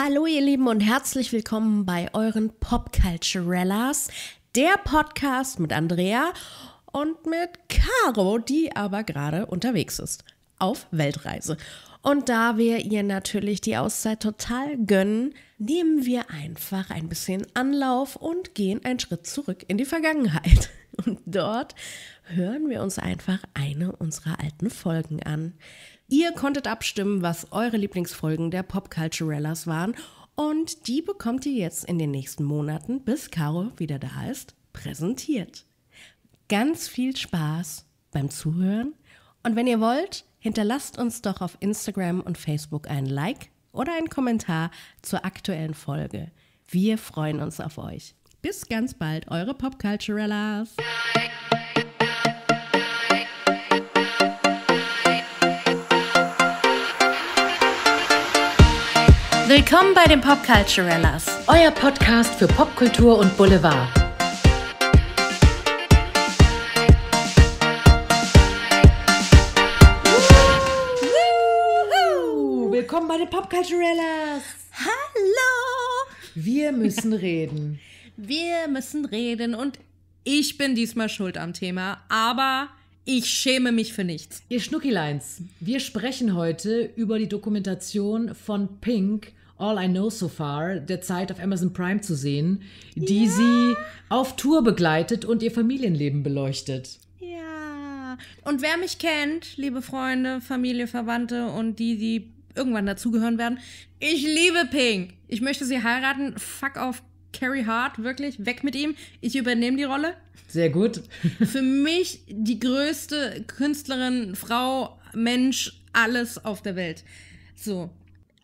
Hallo ihr Lieben und herzlich willkommen bei euren Popculturellas, der Podcast mit Andrea und mit Caro, die aber gerade unterwegs ist auf Weltreise. Und da wir ihr natürlich die Auszeit total gönnen, nehmen wir einfach ein bisschen Anlauf und gehen einen Schritt zurück in die Vergangenheit. Und dort hören wir uns einfach eine unserer alten Folgen an. Ihr konntet abstimmen, was eure Lieblingsfolgen der Popculturellas waren und die bekommt ihr jetzt in den nächsten Monaten, bis Caro wieder da ist, präsentiert. Ganz viel Spaß beim Zuhören und wenn ihr wollt, hinterlasst uns doch auf Instagram und Facebook ein Like oder einen Kommentar zur aktuellen Folge. Wir freuen uns auf euch. Bis ganz bald, eure Popculturellas. Willkommen bei den Popculturellas, euer Podcast für Popkultur und Boulevard. Willkommen bei den Popculturellas. Hallo! Wir müssen reden. Wir müssen reden und ich bin diesmal schuld am Thema, aber ich schäme mich für nichts. Ihr Schnuckileins, wir sprechen heute über die Dokumentation von Pink All I Know So Far der Zeit auf Amazon Prime zu sehen, die ja. sie auf Tour begleitet und ihr Familienleben beleuchtet. Ja. Und wer mich kennt, liebe Freunde, Familie, Verwandte und die, die irgendwann dazugehören werden, ich liebe Pink. Ich möchte sie heiraten. Fuck auf Carrie Hart, wirklich, weg mit ihm. Ich übernehme die Rolle. Sehr gut. Für mich die größte Künstlerin, Frau, Mensch, alles auf der Welt. So.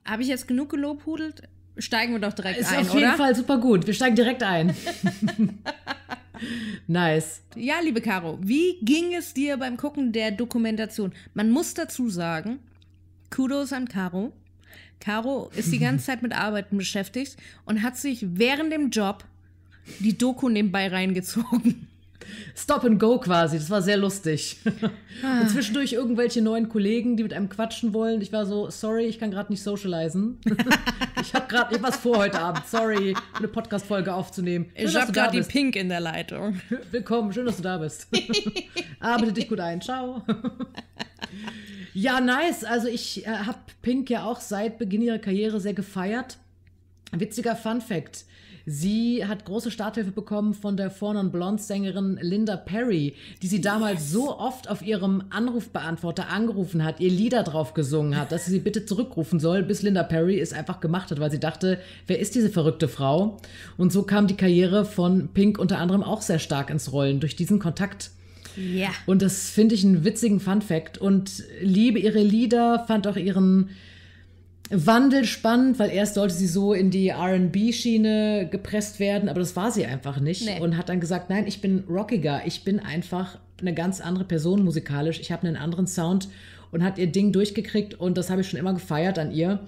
Habe ich jetzt genug gelobhudelt? Steigen wir doch direkt Ist ein, Ist auf jeden oder? Fall super gut. Wir steigen direkt ein. nice. Ja, liebe Caro, wie ging es dir beim Gucken der Dokumentation? Man muss dazu sagen, Kudos an Caro. Caro ist die ganze Zeit mit Arbeiten beschäftigt und hat sich während dem Job die Doku nebenbei reingezogen. Stop and Go quasi. Das war sehr lustig. Ah. Und zwischendurch irgendwelche neuen Kollegen, die mit einem quatschen wollen. Ich war so, sorry, ich kann gerade nicht socialisen. ich habe gerade was vor heute Abend. Sorry, eine Podcast-Folge aufzunehmen. Schön, ich habe gerade die Pink in der Leitung. Willkommen, schön, dass du da bist. Arbeite dich gut ein. Ciao. ja, nice. Also ich äh, habe Pink ja auch seit Beginn ihrer Karriere sehr gefeiert. Witziger Fun Fact. Sie hat große Starthilfe bekommen von der Four blonde Sängerin Linda Perry, die sie yes. damals so oft auf ihrem Anrufbeantworter angerufen hat, ihr Lieder drauf gesungen hat, dass sie sie bitte zurückrufen soll, bis Linda Perry es einfach gemacht hat, weil sie dachte, wer ist diese verrückte Frau? Und so kam die Karriere von Pink unter anderem auch sehr stark ins Rollen durch diesen Kontakt. Ja. Yeah. Und das finde ich einen witzigen Fun Fact und liebe ihre Lieder, fand auch ihren Wandel spannend, weil erst sollte sie so in die RB-Schiene gepresst werden, aber das war sie einfach nicht. Nee. Und hat dann gesagt, nein, ich bin rockiger, ich bin einfach eine ganz andere Person musikalisch, ich habe einen anderen Sound und hat ihr Ding durchgekriegt und das habe ich schon immer gefeiert an ihr.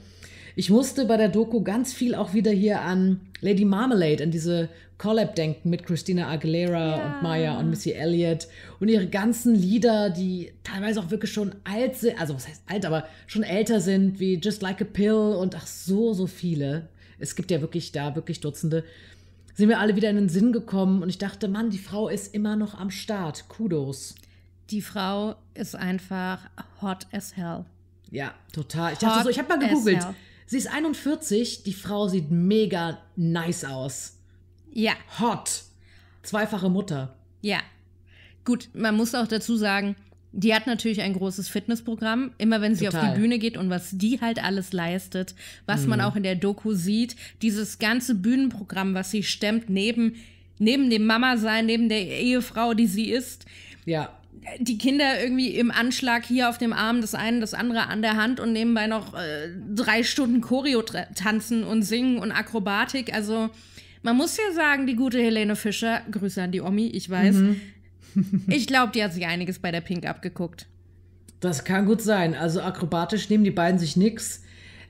Ich musste bei der Doku ganz viel auch wieder hier an Lady Marmalade, an diese Collab denken mit Christina Aguilera ja. und Maya und Missy Elliott und ihre ganzen Lieder, die teilweise auch wirklich schon alt sind, also was heißt alt, aber schon älter sind, wie Just Like a Pill und ach so, so viele. Es gibt ja wirklich da wirklich Dutzende. Sind mir alle wieder in den Sinn gekommen und ich dachte, Mann, die Frau ist immer noch am Start. Kudos. Die Frau ist einfach hot as hell. Ja, total. Ich dachte so, ich habe mal gegoogelt. Sie ist 41, die Frau sieht mega nice aus. Ja. Hot. Zweifache Mutter. Ja. Gut, man muss auch dazu sagen, die hat natürlich ein großes Fitnessprogramm. Immer wenn sie Total. auf die Bühne geht und was die halt alles leistet, was mhm. man auch in der Doku sieht, dieses ganze Bühnenprogramm, was sie stemmt, neben, neben dem Mama sein, neben der Ehefrau, die sie ist. Ja die Kinder irgendwie im Anschlag hier auf dem Arm das eine, das andere an der Hand und nebenbei noch äh, drei Stunden Choreo tanzen und singen und Akrobatik. Also man muss ja sagen, die gute Helene Fischer, Grüße an die Omi, ich weiß. Mhm. ich glaube, die hat sich einiges bei der Pink abgeguckt. Das kann gut sein. Also akrobatisch nehmen die beiden sich nichts.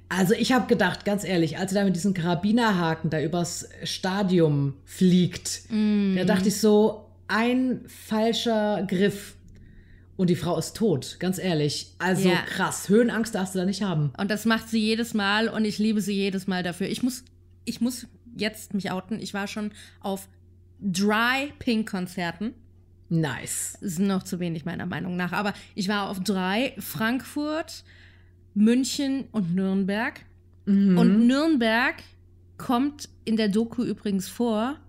Also ich habe gedacht, ganz ehrlich, als er da mit diesem Karabinerhaken da übers Stadium fliegt, mm. da dachte ich so, ein falscher Griff und die Frau ist tot, ganz ehrlich. Also ja. krass, Höhenangst darfst du da nicht haben. Und das macht sie jedes Mal und ich liebe sie jedes Mal dafür. Ich muss, ich muss jetzt mich outen. Ich war schon auf drei Pink-Konzerten. Nice. Das sind noch zu wenig meiner Meinung nach. Aber ich war auf drei: Frankfurt, München und Nürnberg. Mhm. Und Nürnberg kommt in der Doku übrigens vor,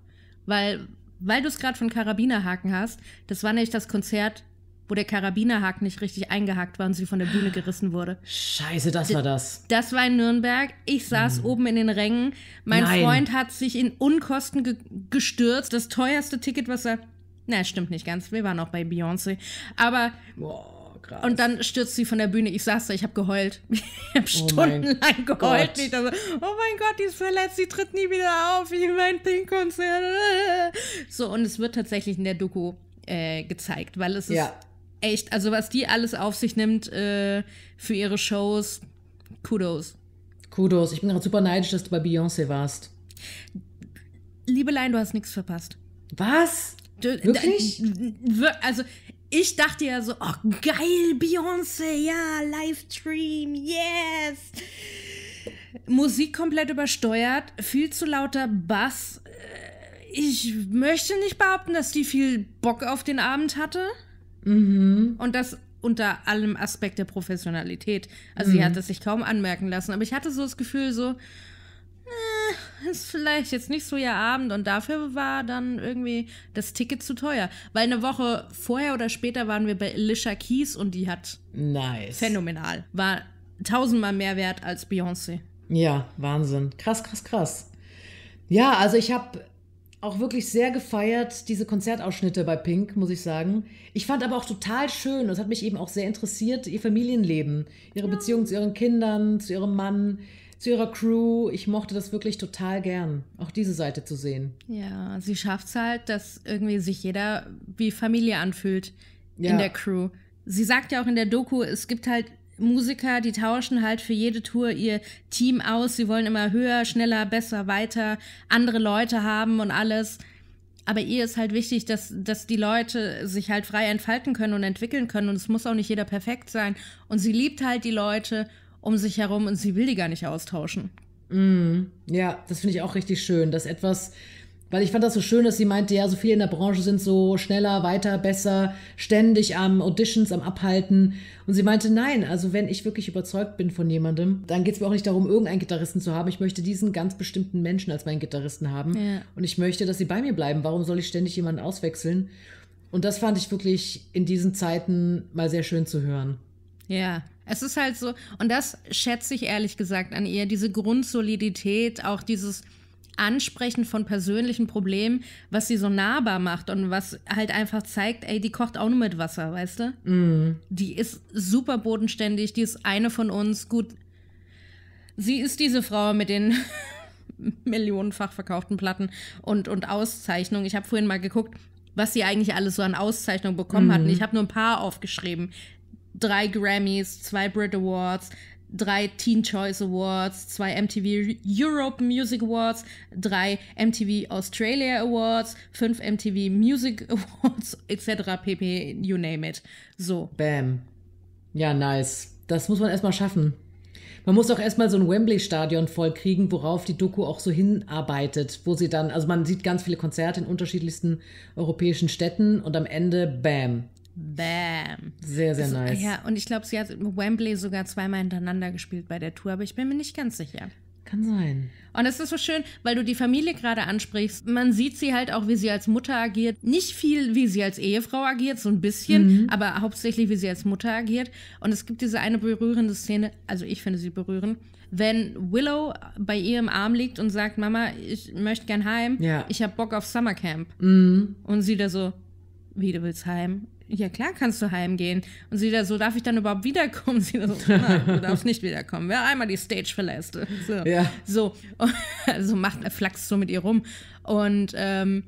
weil, weil du es gerade von Karabinerhaken hast, das war nämlich das Konzert wo der Karabinerhaken nicht richtig eingehakt war und sie von der Bühne gerissen wurde. Scheiße, das war das. Das war in Nürnberg. Ich saß mhm. oben in den Rängen. Mein Nein. Freund hat sich in Unkosten ge gestürzt. Das teuerste Ticket, was er. Na, stimmt nicht ganz. Wir waren auch bei Beyoncé. Aber. Boah. Krass. Und dann stürzt sie von der Bühne. Ich saß da, ich habe geheult. Ich habe oh stundenlang geheult. Ich dachte, oh mein Gott, die ist verletzt, die tritt nie wieder auf. Ich mein Pink-Konzert. So, und es wird tatsächlich in der Doku äh, gezeigt, weil es ist ja echt, also was die alles auf sich nimmt äh, für ihre Shows, Kudos. Kudos. Ich bin gerade super neidisch, dass du bei Beyoncé warst. Liebelein, du hast nichts verpasst. Was? Du, Wirklich? Also, ich dachte ja so, oh geil, Beyoncé, ja, Livestream, yes. Musik komplett übersteuert, viel zu lauter Bass. Äh, ich möchte nicht behaupten, dass die viel Bock auf den Abend hatte. Mhm. Und das unter allem Aspekt der Professionalität. Also mhm. sie hat es sich kaum anmerken lassen. Aber ich hatte so das Gefühl, so, äh, ist vielleicht jetzt nicht so ihr Abend. Und dafür war dann irgendwie das Ticket zu teuer. Weil eine Woche vorher oder später waren wir bei Alicia Keys und die hat nice. phänomenal. War tausendmal mehr wert als Beyoncé. Ja, Wahnsinn. Krass, krass, krass. Ja, also ich habe auch wirklich sehr gefeiert, diese Konzertausschnitte bei Pink, muss ich sagen. Ich fand aber auch total schön, und es hat mich eben auch sehr interessiert, ihr Familienleben, ihre ja. Beziehung zu ihren Kindern, zu ihrem Mann, zu ihrer Crew. Ich mochte das wirklich total gern, auch diese Seite zu sehen. Ja, sie schafft es halt, dass irgendwie sich jeder wie Familie anfühlt ja. in der Crew. Sie sagt ja auch in der Doku, es gibt halt Musiker, die tauschen halt für jede Tour ihr Team aus. Sie wollen immer höher, schneller, besser, weiter, andere Leute haben und alles. Aber ihr ist halt wichtig, dass, dass die Leute sich halt frei entfalten können und entwickeln können. Und es muss auch nicht jeder perfekt sein. Und sie liebt halt die Leute um sich herum und sie will die gar nicht austauschen. Mm, ja, das finde ich auch richtig schön, dass etwas weil ich fand das so schön, dass sie meinte, ja, so viele in der Branche sind so schneller, weiter, besser, ständig am Auditions, am Abhalten. Und sie meinte, nein, also wenn ich wirklich überzeugt bin von jemandem, dann geht es mir auch nicht darum, irgendeinen Gitarristen zu haben. Ich möchte diesen ganz bestimmten Menschen als meinen Gitarristen haben. Ja. Und ich möchte, dass sie bei mir bleiben. Warum soll ich ständig jemanden auswechseln? Und das fand ich wirklich in diesen Zeiten mal sehr schön zu hören. Ja, es ist halt so, und das schätze ich ehrlich gesagt an ihr, diese Grundsolidität, auch dieses, Ansprechen von persönlichen Problemen, was sie so nahbar macht und was halt einfach zeigt, ey, die kocht auch nur mit Wasser, weißt du? Mhm. Die ist super bodenständig, die ist eine von uns, gut. Sie ist diese Frau mit den millionenfach verkauften Platten und, und Auszeichnungen. Ich habe vorhin mal geguckt, was sie eigentlich alles so an Auszeichnungen bekommen mhm. hatten. Ich habe nur ein paar aufgeschrieben. Drei Grammys, zwei Brit Awards, drei Teen Choice Awards, zwei MTV Europe Music Awards, drei MTV Australia Awards, fünf MTV Music Awards, etc. pp. You name it. So. Bam. Ja, nice. Das muss man erstmal schaffen. Man muss auch erstmal so ein Wembley-Stadion vollkriegen, worauf die Doku auch so hinarbeitet, wo sie dann, also man sieht ganz viele Konzerte in unterschiedlichsten europäischen Städten und am Ende, bam, Bam. Sehr, sehr also, nice. Ja, und ich glaube, sie hat Wembley sogar zweimal hintereinander gespielt bei der Tour, aber ich bin mir nicht ganz sicher. Kann sein. Und es ist so schön, weil du die Familie gerade ansprichst. Man sieht sie halt auch, wie sie als Mutter agiert. Nicht viel, wie sie als Ehefrau agiert, so ein bisschen, mhm. aber hauptsächlich, wie sie als Mutter agiert. Und es gibt diese eine berührende Szene, also ich finde sie berührend, wenn Willow bei ihr im Arm liegt und sagt, Mama, ich möchte gern heim. Ja. Ich habe Bock auf Summercamp. Mhm. Und sie da so, wie du willst heim? ja klar kannst du heimgehen. Und sie da so, darf ich dann überhaupt wiederkommen? Sie da so, nein, ah, du darfst nicht wiederkommen. Wer einmal die Stage verlässt. So, ja. so. also macht, flaxt so mit ihr rum. Und ähm,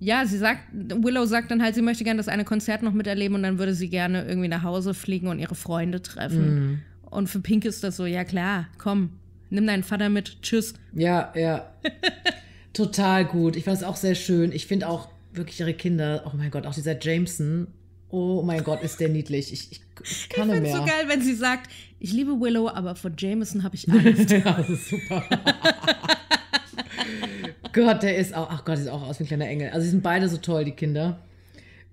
ja, sie sagt, Willow sagt dann halt, sie möchte gerne das eine Konzert noch miterleben und dann würde sie gerne irgendwie nach Hause fliegen und ihre Freunde treffen. Mhm. Und für Pink ist das so, ja klar, komm, nimm deinen Vater mit, tschüss. Ja, ja. Total gut. Ich fand es auch sehr schön. Ich finde auch wirklich ihre Kinder, oh mein Gott, auch dieser Jameson, Oh mein Gott, ist der niedlich. Ich, ich, ich kann ich mehr. Ich so geil, wenn sie sagt, ich liebe Willow, aber vor Jameson habe ich Angst. ja, das ist super. Gott, der ist auch, ach Gott, der sieht auch aus wie ein kleiner Engel. Also, sie sind beide so toll, die Kinder.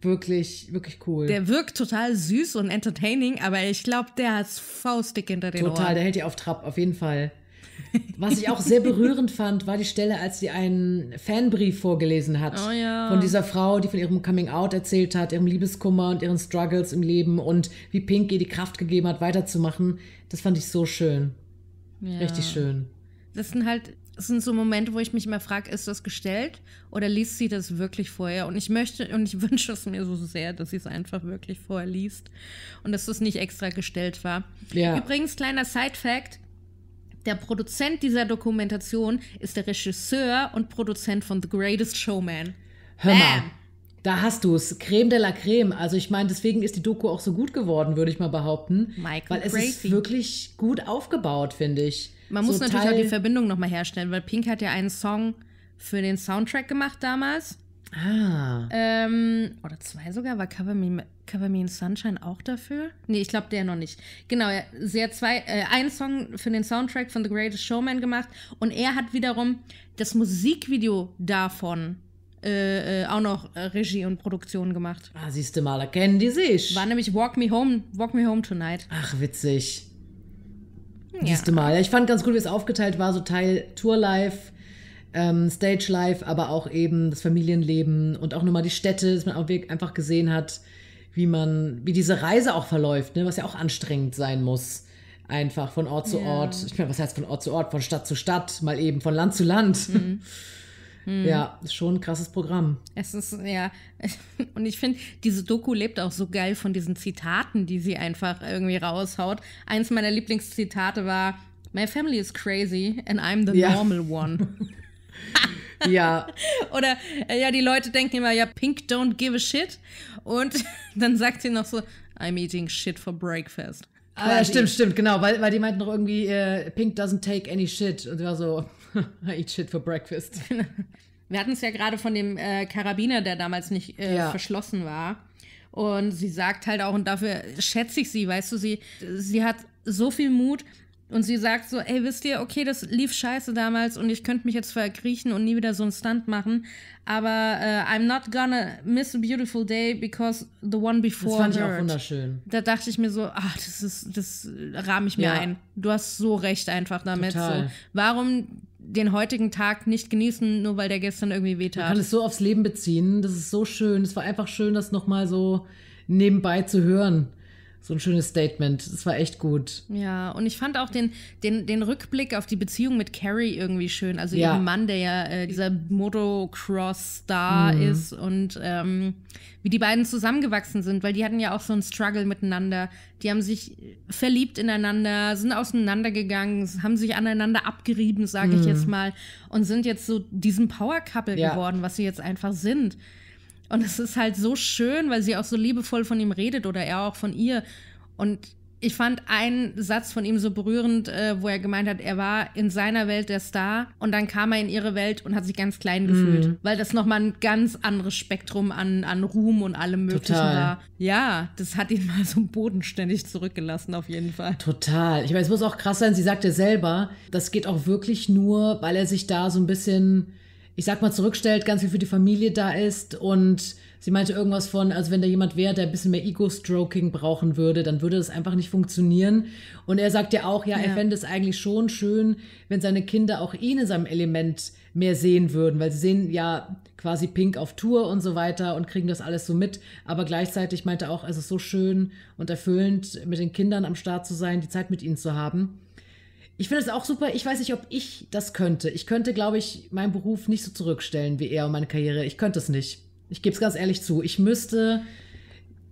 Wirklich, wirklich cool. Der wirkt total süß und entertaining, aber ich glaube, der hat faustig hinter den total, Ohren. Total, der hält die auf Trab, auf jeden Fall. Was ich auch sehr berührend fand, war die Stelle, als sie einen Fanbrief vorgelesen hat. Oh ja. Von dieser Frau, die von ihrem Coming-out erzählt hat, ihrem Liebeskummer und ihren Struggles im Leben und wie Pink ihr die Kraft gegeben hat, weiterzumachen. Das fand ich so schön. Ja. Richtig schön. Das sind halt das sind so Momente, wo ich mich immer frage, ist das gestellt oder liest sie das wirklich vorher? Und ich möchte und ich wünsche es mir so sehr, dass sie es einfach wirklich vorher liest und dass das nicht extra gestellt war. Ja. Übrigens, kleiner Side-Fact: der Produzent dieser Dokumentation ist der Regisseur und Produzent von The Greatest Showman. Hör Bam. mal, da hast du es. Creme de la Creme. Also ich meine, deswegen ist die Doku auch so gut geworden, würde ich mal behaupten. Michael weil es Gracie. ist wirklich gut aufgebaut, finde ich. Man so muss natürlich Teil auch die Verbindung nochmal herstellen, weil Pink hat ja einen Song für den Soundtrack gemacht damals. Ah. Ähm, oder zwei sogar. War Cover Me, Cover Me in Sunshine auch dafür? Nee, ich glaube, der noch nicht. Genau, er, sie hat zwei, äh, einen Song für den Soundtrack von The Greatest Showman gemacht und er hat wiederum das Musikvideo davon äh, äh auch noch äh, Regie und Produktion gemacht. Ah, siehst du mal, erkennen die sich. War nämlich Walk Me Home, Walk Me Home Tonight. Ach, witzig. Ja. Siehst du mal. Ich fand ganz cool, wie es aufgeteilt war, so Teil Tour Live ähm, Stage Life, aber auch eben das Familienleben und auch nochmal die Städte, dass man auch einfach gesehen hat, wie man, wie diese Reise auch verläuft, ne? was ja auch anstrengend sein muss. Einfach von Ort zu ja. Ort. Ich meine, was heißt von Ort zu Ort, von Stadt zu Stadt, mal eben von Land zu Land. Mhm. Mhm. Ja, ist schon ein krasses Programm. Es ist, ja. Und ich finde, diese Doku lebt auch so geil von diesen Zitaten, die sie einfach irgendwie raushaut. Eins meiner Lieblingszitate war: My family is crazy and I'm the ja. normal one. ja. Oder äh, ja, die Leute denken immer, ja, Pink don't give a shit. Und dann sagt sie noch so, I'm eating shit for breakfast. Ah, ja, stimmt, stimmt, genau, weil, weil die meinten noch irgendwie, äh, Pink doesn't take any shit. Und sie war so, I eat shit for breakfast. Wir hatten es ja gerade von dem äh, Karabiner, der damals nicht äh, ja. verschlossen war. Und sie sagt halt auch, und dafür schätze ich sie, weißt du, sie, sie hat so viel Mut, und sie sagt so, ey, wisst ihr, okay, das lief scheiße damals und ich könnte mich jetzt verkriechen und nie wieder so einen Stunt machen, aber uh, I'm not gonna miss a beautiful day because the one before. Das fand hurt. ich auch wunderschön. Da dachte ich mir so, ach, das ist, das rahme ich mir ja. ein. Du hast so recht einfach damit. Total. So. Warum den heutigen Tag nicht genießen, nur weil der gestern irgendwie wehtat? Man kann es so aufs Leben beziehen. Das ist so schön. Es war einfach schön, das nochmal so nebenbei zu hören so ein schönes Statement. Das war echt gut. Ja, und ich fand auch den, den, den Rückblick auf die Beziehung mit Carrie irgendwie schön. Also ja. ihrem Mann, der ja äh, dieser Motocross-Star mhm. ist und ähm, wie die beiden zusammengewachsen sind, weil die hatten ja auch so einen Struggle miteinander. Die haben sich verliebt ineinander, sind auseinandergegangen, haben sich aneinander abgerieben, sage mhm. ich jetzt mal, und sind jetzt so diesem Power-Couple ja. geworden, was sie jetzt einfach sind. Und es ist halt so schön, weil sie auch so liebevoll von ihm redet oder er auch von ihr. Und ich fand einen Satz von ihm so berührend, äh, wo er gemeint hat, er war in seiner Welt der Star und dann kam er in ihre Welt und hat sich ganz klein mhm. gefühlt, mm. weil das nochmal ein ganz anderes Spektrum an, an Ruhm und allem Möglichen Total. war. Ja, das hat ihn mal so bodenständig zurückgelassen, auf jeden Fall. Total. Ich meine, es muss auch krass sein, sie sagte selber, das geht auch wirklich nur, weil er sich da so ein bisschen ich sag mal, zurückstellt, ganz viel für die Familie da ist. Und sie meinte irgendwas von, also wenn da jemand wäre, der ein bisschen mehr Ego-Stroking brauchen würde, dann würde das einfach nicht funktionieren. Und er sagt ja auch, ja, ja. er fände es eigentlich schon schön, wenn seine Kinder auch ihn in seinem Element mehr sehen würden, weil sie sehen ja quasi Pink auf Tour und so weiter und kriegen das alles so mit. Aber gleichzeitig meinte er auch, es ist so schön und erfüllend, mit den Kindern am Start zu sein, die Zeit mit ihnen zu haben. Ich finde es auch super. Ich weiß nicht, ob ich das könnte. Ich könnte, glaube ich, meinen Beruf nicht so zurückstellen wie er und meine Karriere. Ich könnte es nicht. Ich gebe es ganz ehrlich zu. Ich müsste.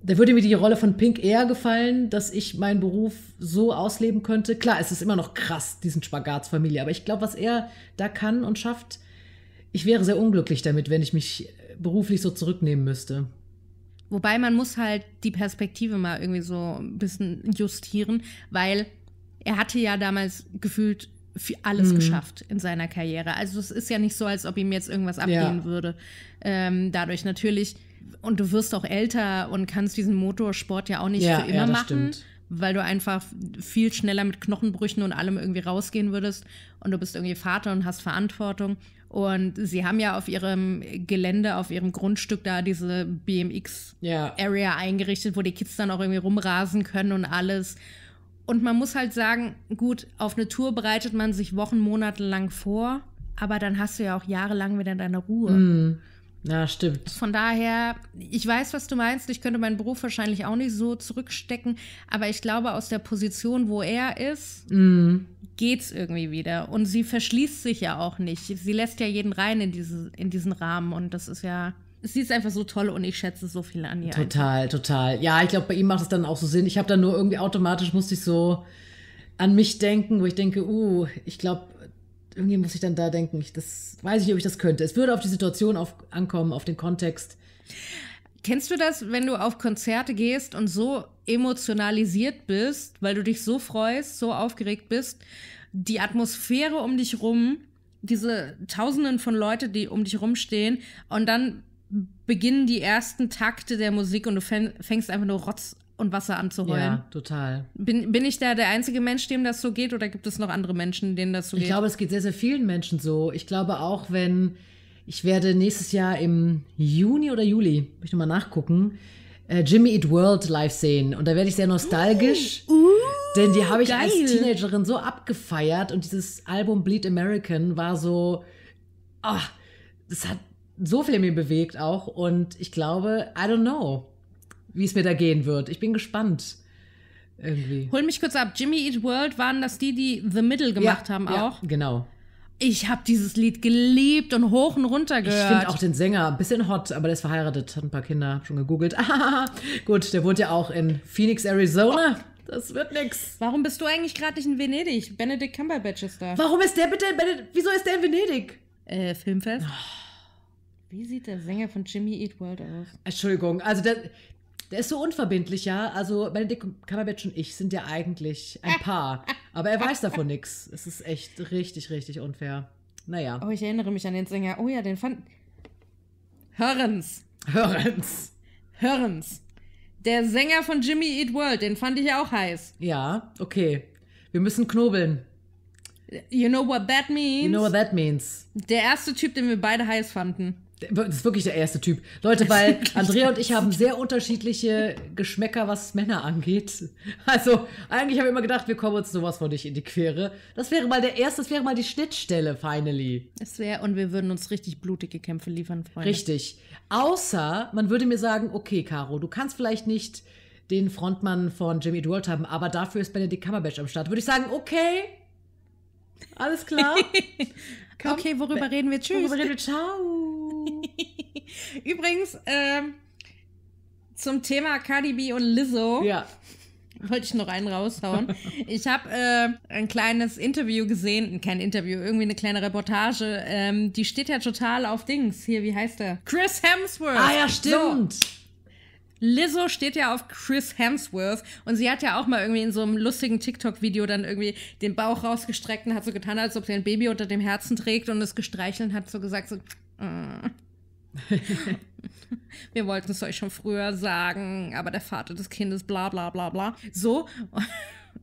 Da würde mir die Rolle von Pink eher gefallen, dass ich meinen Beruf so ausleben könnte. Klar, es ist immer noch krass, diesen Spagat Aber ich glaube, was er da kann und schafft, ich wäre sehr unglücklich damit, wenn ich mich beruflich so zurücknehmen müsste. Wobei man muss halt die Perspektive mal irgendwie so ein bisschen justieren, weil er hatte ja damals gefühlt für alles mhm. geschafft in seiner Karriere. Also es ist ja nicht so, als ob ihm jetzt irgendwas abgehen ja. würde. Ähm, dadurch natürlich, und du wirst auch älter und kannst diesen Motorsport ja auch nicht ja, für immer ja, machen. Stimmt. Weil du einfach viel schneller mit Knochenbrüchen und allem irgendwie rausgehen würdest. Und du bist irgendwie Vater und hast Verantwortung. Und sie haben ja auf ihrem Gelände, auf ihrem Grundstück da diese BMX-Area ja. eingerichtet, wo die Kids dann auch irgendwie rumrasen können und alles. Und man muss halt sagen, gut, auf eine Tour bereitet man sich Wochen, Monate lang vor, aber dann hast du ja auch jahrelang wieder deine Ruhe. Mm. Ja, stimmt. Von daher, ich weiß, was du meinst. Ich könnte meinen Beruf wahrscheinlich auch nicht so zurückstecken, aber ich glaube, aus der Position, wo er ist, mm. es irgendwie wieder. Und sie verschließt sich ja auch nicht. Sie lässt ja jeden rein in, diese, in diesen Rahmen und das ist ja sie ist einfach so toll und ich schätze so viel an ihr. Total, einfach. total. Ja, ich glaube, bei ihm macht es dann auch so Sinn. Ich habe dann nur irgendwie automatisch musste ich so an mich denken, wo ich denke, uh, ich glaube, irgendwie muss ich dann da denken. Ich, das weiß ich nicht, ob ich das könnte. Es würde auf die Situation auf, ankommen, auf den Kontext. Kennst du das, wenn du auf Konzerte gehst und so emotionalisiert bist, weil du dich so freust, so aufgeregt bist, die Atmosphäre um dich rum, diese Tausenden von Leute, die um dich rumstehen, und dann beginnen die ersten Takte der Musik und du fängst einfach nur Rotz und Wasser an zu heulen. Ja, total. Bin, bin ich da der einzige Mensch, dem das so geht oder gibt es noch andere Menschen, denen das so geht? Ich glaube, es geht sehr, sehr vielen Menschen so. Ich glaube auch, wenn ich werde nächstes Jahr im Juni oder Juli, möchte nochmal nachgucken, äh, Jimmy Eat World live sehen. Und da werde ich sehr nostalgisch. Uh, uh, denn die habe ich geil. als Teenagerin so abgefeiert. Und dieses Album Bleed American war so, oh, das hat so viel in mir bewegt auch. Und ich glaube, I don't know, wie es mir da gehen wird. Ich bin gespannt. Irgendwie. Hol mich kurz ab. Jimmy Eat World waren das die, die The Middle gemacht ja, haben ja, auch? Genau. Ich habe dieses Lied geliebt und hoch und runter gehört. Ich finde auch den Sänger ein bisschen hot, aber der ist verheiratet, hat ein paar Kinder, schon gegoogelt. Ah, gut, der wohnt ja auch in Phoenix, Arizona. Oh. Das wird nix. Warum bist du eigentlich gerade nicht in Venedig? Benedict Cumberbatch ist da. Warum ist der bitte in Benedict? Wieso ist der in Venedig? Äh, Filmfest. Oh. Wie sieht der Sänger von Jimmy Eat World aus? Entschuldigung, also der, der ist so unverbindlich, ja. Also Benedikt Cumberbatch und ich sind ja eigentlich ein Paar. aber er weiß davon nichts. Es ist echt richtig, richtig unfair. Naja. Oh, ich erinnere mich an den Sänger. Oh ja, den fand. Hörens. Hörens. Hörens. Der Sänger von Jimmy Eat World, den fand ich ja auch heiß. Ja, okay. Wir müssen knobeln. You know what that means? You know what that means. Der erste Typ, den wir beide heiß fanden. Das ist wirklich der erste Typ. Leute, weil Andrea und ich haben sehr unterschiedliche Geschmäcker, was Männer angeht. Also, eigentlich habe ich immer gedacht, wir kommen uns sowas von nicht in die Quere. Das wäre mal der erste, das wäre mal die Schnittstelle, finally. Es wäre, und wir würden uns richtig blutige Kämpfe liefern, Freunde. Richtig. Außer, man würde mir sagen, okay, Caro, du kannst vielleicht nicht den Frontmann von Jimmy Dualt haben, aber dafür ist Benedict Cumberbatch am Start. Würde ich sagen, okay, alles klar. okay, worüber reden wir? Tschüss. Worüber reden wir? Ciao. Übrigens, ähm, zum Thema Cardi B und Lizzo. Ja. Wollte ich noch einen raushauen. Ich habe äh, ein kleines Interview gesehen, kein Interview, irgendwie eine kleine Reportage. Ähm, die steht ja total auf Dings. Hier, wie heißt der? Chris Hemsworth. Ah ja, stimmt. So. Lizzo steht ja auf Chris Hemsworth und sie hat ja auch mal irgendwie in so einem lustigen TikTok-Video dann irgendwie den Bauch rausgestreckt und hat so getan, als ob sie ein Baby unter dem Herzen trägt und es gestreichelt und hat so gesagt, so Mm. Wir wollten es euch schon früher sagen, aber der Vater des Kindes, bla bla bla bla. So.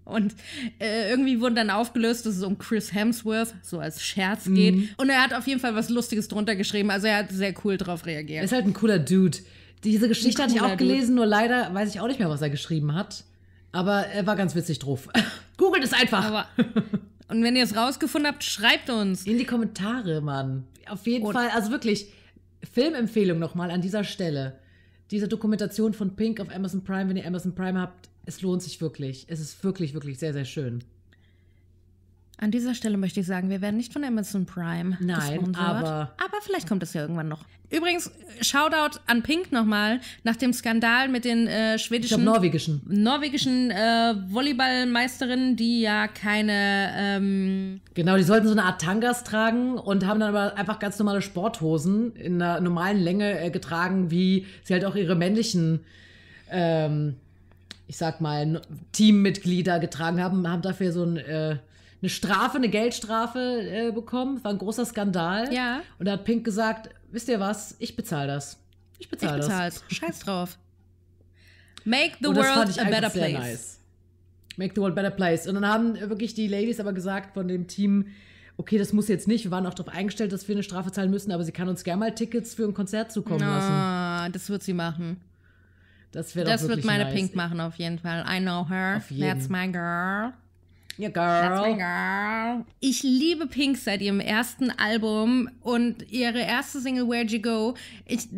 Und äh, irgendwie wurden dann aufgelöst, dass es um Chris Hemsworth so als Scherz mhm. geht. Und er hat auf jeden Fall was Lustiges drunter geschrieben. Also er hat sehr cool drauf reagiert. Er ist halt ein cooler Dude. Diese Geschichte hatte ich auch gelesen, Dude. nur leider weiß ich auch nicht mehr, was er geschrieben hat. Aber er war ganz witzig drauf. Googelt es einfach. Aber und wenn ihr es rausgefunden habt, schreibt uns. In die Kommentare, Mann. Auf jeden Und Fall, also wirklich, Filmempfehlung nochmal an dieser Stelle. Diese Dokumentation von Pink auf Amazon Prime, wenn ihr Amazon Prime habt, es lohnt sich wirklich. Es ist wirklich, wirklich sehr, sehr schön. An dieser Stelle möchte ich sagen, wir werden nicht von Amazon Prime. Nein, aber. Aber vielleicht kommt es ja irgendwann noch. Übrigens, Shoutout an Pink nochmal nach dem Skandal mit den äh, schwedischen. Glaub, norwegischen. Norwegischen äh, Volleyballmeisterinnen, die ja keine. Ähm genau, die sollten so eine Art Tangas tragen und haben dann aber einfach ganz normale Sporthosen in einer normalen Länge äh, getragen, wie sie halt auch ihre männlichen. Ähm, ich sag mal, Teammitglieder getragen haben, haben dafür so ein äh, eine Strafe, eine Geldstrafe äh, bekommen. War ein großer Skandal. Ja. Und da hat Pink gesagt, wisst ihr was, ich bezahle das. Ich bezahle das. Ich bezahl's. Scheiß drauf. Make the world a better place. Nice. Make the world a better place. Und dann haben wirklich die Ladies aber gesagt von dem Team, okay, das muss jetzt nicht. Wir waren auch darauf eingestellt, dass wir eine Strafe zahlen müssen, aber sie kann uns gerne mal Tickets für ein Konzert zukommen no, ah, lassen. Das wird sie machen. Das, das wird meine nice. Pink machen auf jeden Fall. I know her. That's my girl. Ja, girl. girl. Ich liebe Pink seit ihrem ersten Album und ihre erste Single Where'd You Go. Ich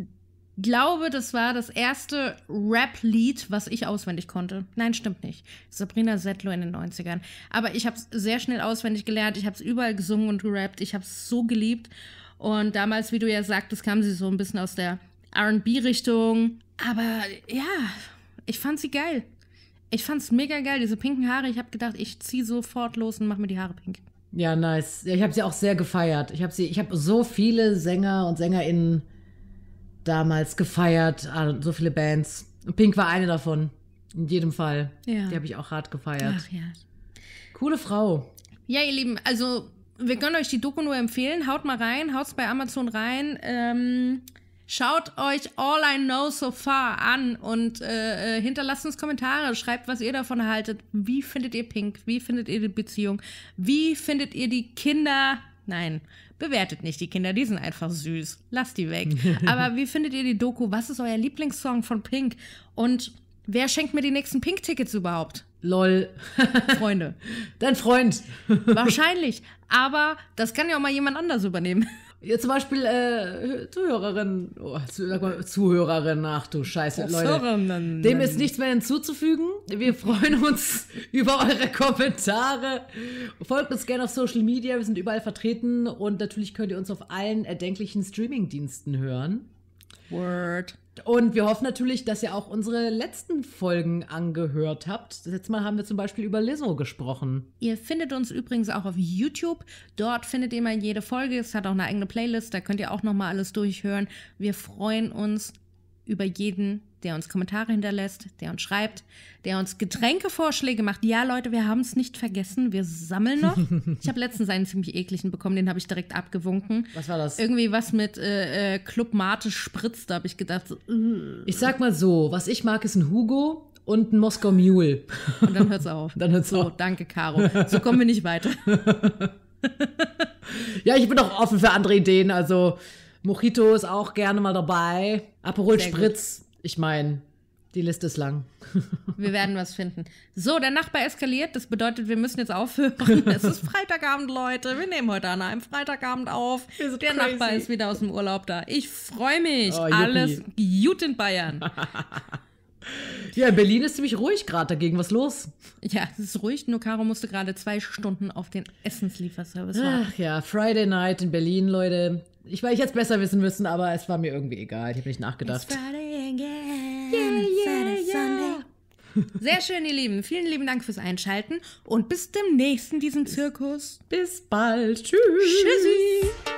glaube, das war das erste Rap-Lied, was ich auswendig konnte. Nein, stimmt nicht. Sabrina Settler in den 90ern. Aber ich habe es sehr schnell auswendig gelernt. Ich habe es überall gesungen und gerappt. Ich habe es so geliebt. Und damals, wie du ja sagtest, kam sie so ein bisschen aus der RB-Richtung. Aber ja, ich fand sie geil. Ich fand's mega geil, diese pinken Haare. Ich habe gedacht, ich ziehe sofort los und mache mir die Haare pink. Ja, nice. Ich habe sie auch sehr gefeiert. Ich habe sie, so viele Sänger und SängerInnen damals gefeiert, ah, so viele Bands. Pink war eine davon. In jedem Fall. Ja. Die habe ich auch hart gefeiert. Ach ja. Coole Frau. Ja, ihr Lieben, also wir können euch die Doku nur empfehlen. Haut mal rein, haut's bei Amazon rein. Ähm, Schaut euch All I Know So Far an und äh, äh, hinterlasst uns Kommentare. Schreibt, was ihr davon haltet. Wie findet ihr Pink? Wie findet ihr die Beziehung? Wie findet ihr die Kinder? Nein, bewertet nicht die Kinder, die sind einfach süß. Lasst die weg. Aber wie findet ihr die Doku? Was ist euer Lieblingssong von Pink? Und wer schenkt mir die nächsten Pink-Tickets überhaupt? Lol. Freunde. Dein Freund. Wahrscheinlich. Aber das kann ja auch mal jemand anders übernehmen. Ja, zum Beispiel äh, Zuhörerin, oh, Zuhörerin, ach du Scheiße, Leute. Dem ist nichts mehr hinzuzufügen. Wir freuen uns über eure Kommentare. Folgt uns gerne auf Social Media, wir sind überall vertreten und natürlich könnt ihr uns auf allen erdenklichen Streamingdiensten hören. Word. Und wir hoffen natürlich, dass ihr auch unsere letzten Folgen angehört habt. Das letzte Mal haben wir zum Beispiel über Lizzo gesprochen. Ihr findet uns übrigens auch auf YouTube. Dort findet ihr mal jede Folge. Es hat auch eine eigene Playlist. Da könnt ihr auch nochmal alles durchhören. Wir freuen uns über jeden der uns Kommentare hinterlässt, der uns schreibt, der uns Getränkevorschläge macht. Ja, Leute, wir haben es nicht vergessen. Wir sammeln noch. ich habe letztens einen ziemlich ekligen bekommen, den habe ich direkt abgewunken. Was war das? Irgendwie was mit äh, äh, Club Mate Spritz, da habe ich gedacht. So, uh. Ich sag mal so, was ich mag, ist ein Hugo und ein Moskau Mule. Und dann hört's auf. dann hört's so, auf. danke, Caro. So kommen wir nicht weiter. ja, ich bin auch offen für andere Ideen. Also Mojito ist auch gerne mal dabei. Aperol Sehr Spritz. Gut ich meine, die Liste ist lang. Wir werden was finden. So, der Nachbar eskaliert. Das bedeutet, wir müssen jetzt aufhören. es ist Freitagabend, Leute. Wir nehmen heute an einem Freitagabend auf. Der crazy. Nachbar ist wieder aus dem Urlaub da. Ich freue mich. Oh, Alles gut in Bayern. ja, Berlin ist ziemlich ruhig gerade. Dagegen was los? Ja, es ist ruhig. Nur Caro musste gerade zwei Stunden auf den Essenslieferservice warten. Ach ja, Friday Night in Berlin, Leute. Ich weil ich hätte es besser wissen müssen, aber es war mir irgendwie egal. Ich habe nicht nachgedacht. Sehr schön, ihr Lieben. Vielen lieben Dank fürs Einschalten und bis demnächst in diesem Zirkus. Bis bald. Tschüss. Tschüssi.